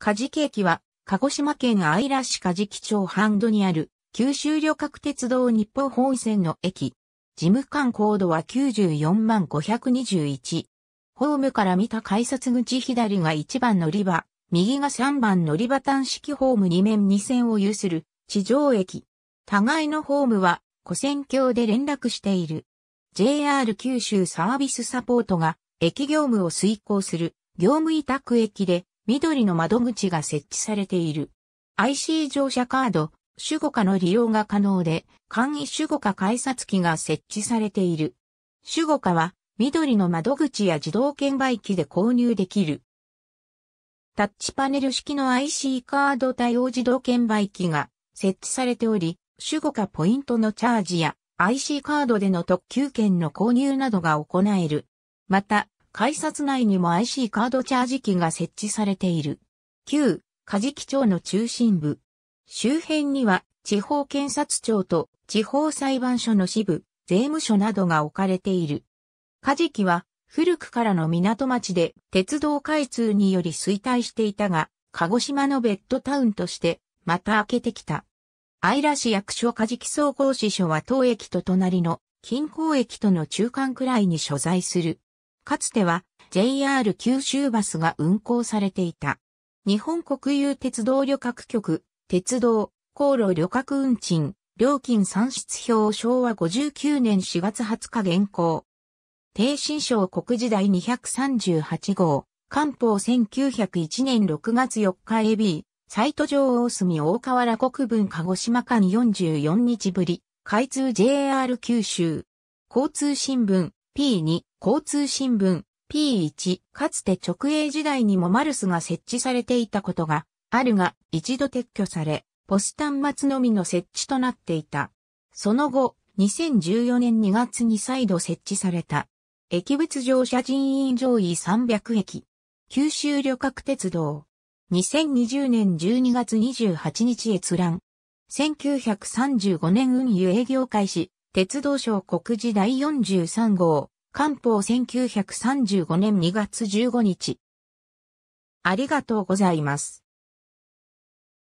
カジキ駅は、鹿児島県愛良市カジキ町半ドにある、九州旅客鉄道日報本線の駅。事務官高度は94万521。ホームから見た改札口左が1番乗り場、右が3番乗り場端式ホーム2面2線を有する地上駅。互いのホームは、古線橋で連絡している。JR 九州サービスサポートが、駅業務を遂行する、業務委託駅で、緑の窓口が設置されている。IC 乗車カード、守護下の利用が可能で、簡易守護課改札機が設置されている。守護下は、緑の窓口や自動券売機で購入できる。タッチパネル式の IC カード対応自動券売機が設置されており、守護課ポイントのチャージや IC カードでの特急券の購入などが行える。また、改札内にも IC カードチャージ機が設置されている。旧、カジキ町の中心部。周辺には、地方検察庁と地方裁判所の支部、税務署などが置かれている。カジキは、古くからの港町で鉄道開通により衰退していたが、鹿児島のベッドタウンとして、また開けてきた。愛ら市役所カジキ総合支所は当駅と隣の近郊駅との中間くらいに所在する。かつては JR 九州バスが運行されていた。日本国有鉄道旅客局、鉄道、航路旅客運賃、料金算出表昭和59年4月20日現行。低新省国時代238号、官報1901年6月4日 AB、サイト上大隅大河原国分鹿児島間44日ぶり、開通 JR 九州。交通新聞 P2 交通新聞 P1 かつて直営時代にもマルスが設置されていたことがあるが一度撤去されポス端末のみの設置となっていた。その後2014年2月に再度設置された駅物乗車人員上位300駅九州旅客鉄道2020年12月28日閲覧1935年運輸営業開始鉄道省告示第43号官報1935年2月15日。ありがとうございます。